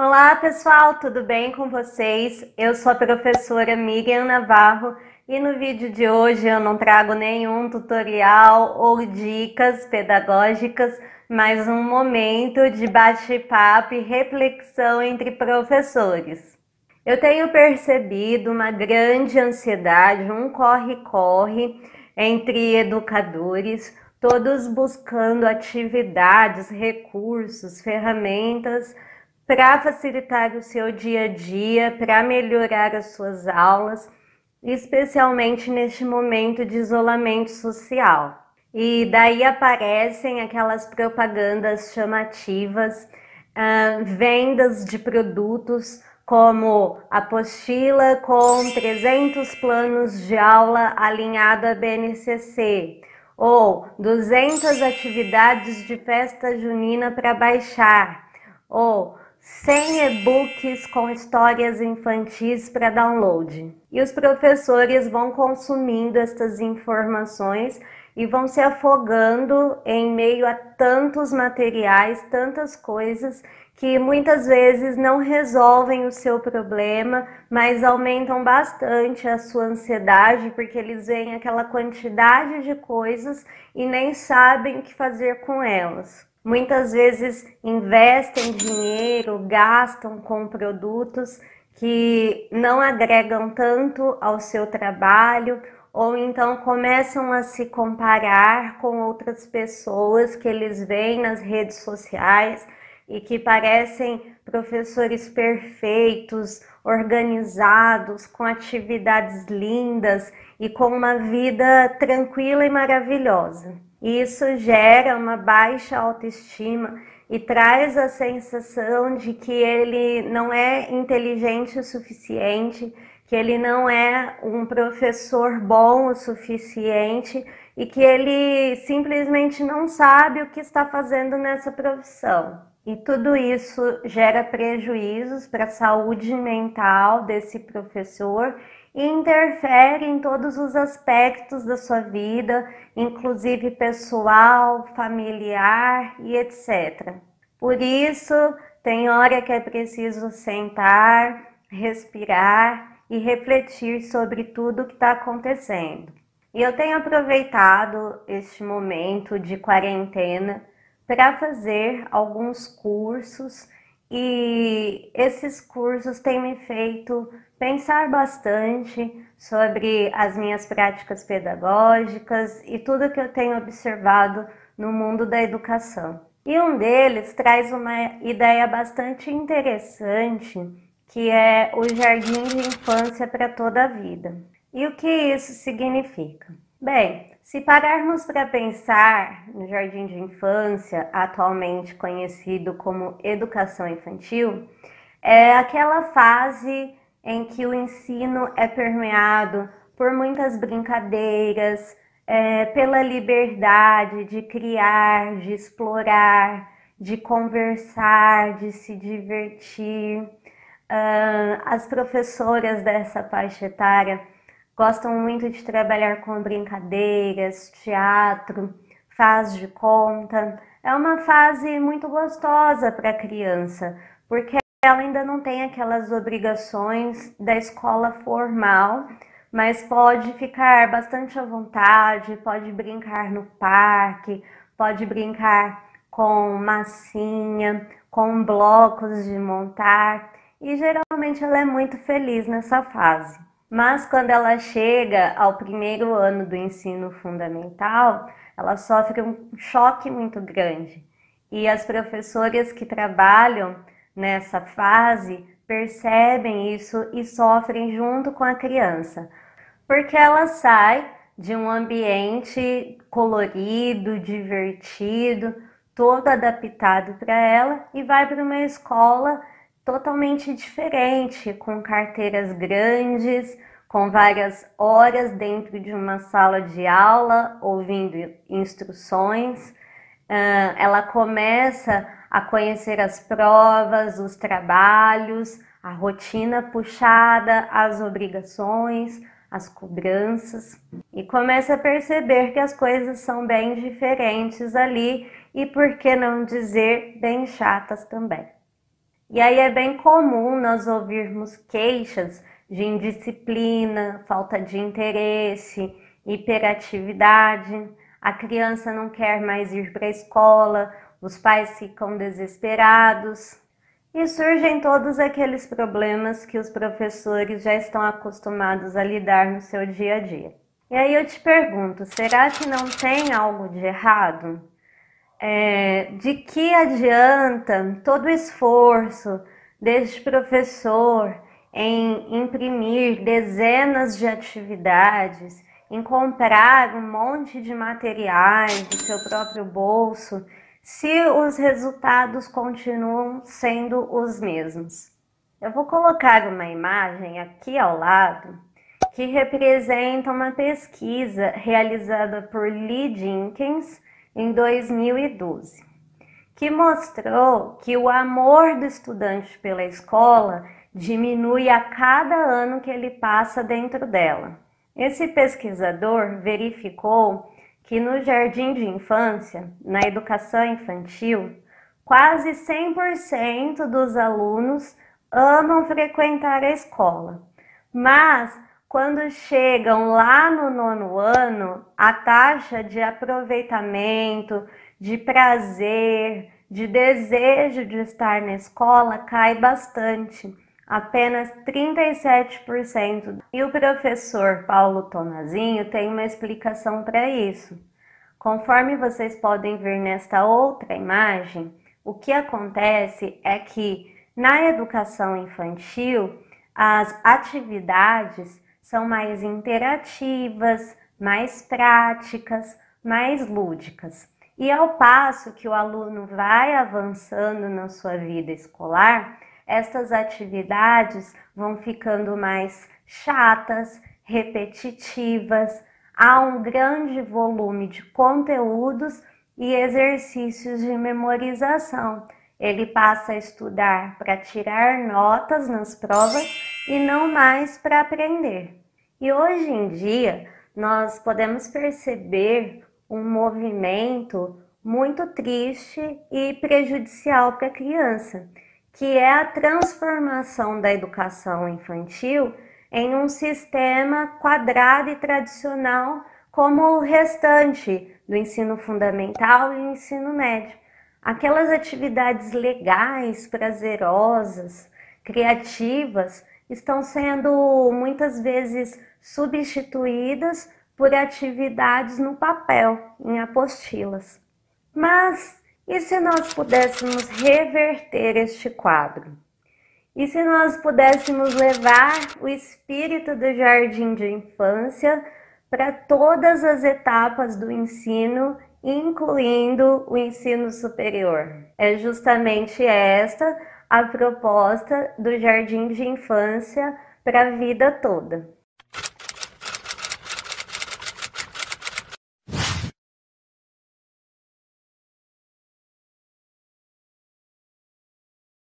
Olá, pessoal, tudo bem com vocês? Eu sou a professora Miriam Navarro e no vídeo de hoje eu não trago nenhum tutorial ou dicas pedagógicas, mas um momento de bate-papo e reflexão entre professores. Eu tenho percebido uma grande ansiedade, um corre-corre entre educadores, todos buscando atividades, recursos, ferramentas para facilitar o seu dia a dia, para melhorar as suas aulas, especialmente neste momento de isolamento social. E daí aparecem aquelas propagandas chamativas, uh, vendas de produtos como apostila com 300 planos de aula alinhado à BNCC, ou 200 atividades de festa junina para baixar, ou 100 e-books com histórias infantis para download. E os professores vão consumindo estas informações e vão se afogando em meio a tantos materiais, tantas coisas que muitas vezes não resolvem o seu problema, mas aumentam bastante a sua ansiedade, porque eles veem aquela quantidade de coisas e nem sabem o que fazer com elas muitas vezes investem dinheiro, gastam com produtos que não agregam tanto ao seu trabalho ou então começam a se comparar com outras pessoas que eles veem nas redes sociais e que parecem professores perfeitos, organizados, com atividades lindas e com uma vida tranquila e maravilhosa. Isso gera uma baixa autoestima e traz a sensação de que ele não é inteligente o suficiente, que ele não é um professor bom o suficiente e que ele simplesmente não sabe o que está fazendo nessa profissão. E tudo isso gera prejuízos para a saúde mental desse professor e interfere em todos os aspectos da sua vida, inclusive pessoal, familiar e etc. Por isso, tem hora que é preciso sentar, respirar e refletir sobre tudo o que está acontecendo. E eu tenho aproveitado este momento de quarentena para fazer alguns cursos e esses cursos têm me feito pensar bastante sobre as minhas práticas pedagógicas e tudo que eu tenho observado no mundo da educação. E um deles traz uma ideia bastante interessante, que é o jardim de infância para toda a vida. E o que isso significa? Bem, se pararmos para pensar no jardim de infância, atualmente conhecido como educação infantil, é aquela fase em que o ensino é permeado por muitas brincadeiras, é, pela liberdade de criar, de explorar, de conversar, de se divertir. Uh, as professoras dessa faixa etária gostam muito de trabalhar com brincadeiras, teatro, faz de conta. É uma fase muito gostosa para a criança, porque ela ainda não tem aquelas obrigações da escola formal, mas pode ficar bastante à vontade, pode brincar no parque, pode brincar com massinha, com blocos de montar, e geralmente ela é muito feliz nessa fase. Mas quando ela chega ao primeiro ano do ensino fundamental, ela sofre um choque muito grande. E as professoras que trabalham nessa fase percebem isso e sofrem junto com a criança, porque ela sai de um ambiente colorido, divertido, todo adaptado para ela e vai para uma escola totalmente diferente, com carteiras grandes, com várias horas dentro de uma sala de aula, ouvindo instruções. Ah, ela começa a conhecer as provas, os trabalhos, a rotina puxada, as obrigações, as cobranças e começa a perceber que as coisas são bem diferentes ali e por que não dizer bem chatas também. E aí é bem comum nós ouvirmos queixas de indisciplina, falta de interesse, hiperatividade. A criança não quer mais ir para a escola, os pais ficam desesperados. E surgem todos aqueles problemas que os professores já estão acostumados a lidar no seu dia a dia. E aí eu te pergunto, será que não tem algo de errado? É, de que adianta todo o esforço deste professor, em imprimir dezenas de atividades, em comprar um monte de materiais do seu próprio bolso, se os resultados continuam sendo os mesmos. Eu vou colocar uma imagem aqui ao lado que representa uma pesquisa realizada por Lee Jenkins em 2012, que mostrou que o amor do estudante pela escola diminui a cada ano que ele passa dentro dela. Esse pesquisador verificou que no jardim de infância, na educação infantil, quase 100% dos alunos amam frequentar a escola. Mas quando chegam lá no nono ano, a taxa de aproveitamento, de prazer, de desejo de estar na escola cai bastante apenas 37%. E o professor Paulo Tonazinho tem uma explicação para isso. Conforme vocês podem ver nesta outra imagem, o que acontece é que na educação infantil as atividades são mais interativas, mais práticas, mais lúdicas. E ao passo que o aluno vai avançando na sua vida escolar, estas atividades vão ficando mais chatas, repetitivas, há um grande volume de conteúdos e exercícios de memorização. Ele passa a estudar para tirar notas nas provas e não mais para aprender. E hoje em dia, nós podemos perceber um movimento muito triste e prejudicial para a criança, que é a transformação da educação infantil em um sistema quadrado e tradicional como o restante do ensino fundamental e ensino médio. Aquelas atividades legais, prazerosas, criativas, estão sendo muitas vezes substituídas por atividades no papel, em apostilas. Mas e se nós pudéssemos reverter este quadro? E se nós pudéssemos levar o espírito do jardim de infância para todas as etapas do ensino, incluindo o ensino superior? É justamente esta a proposta do jardim de infância para a vida toda.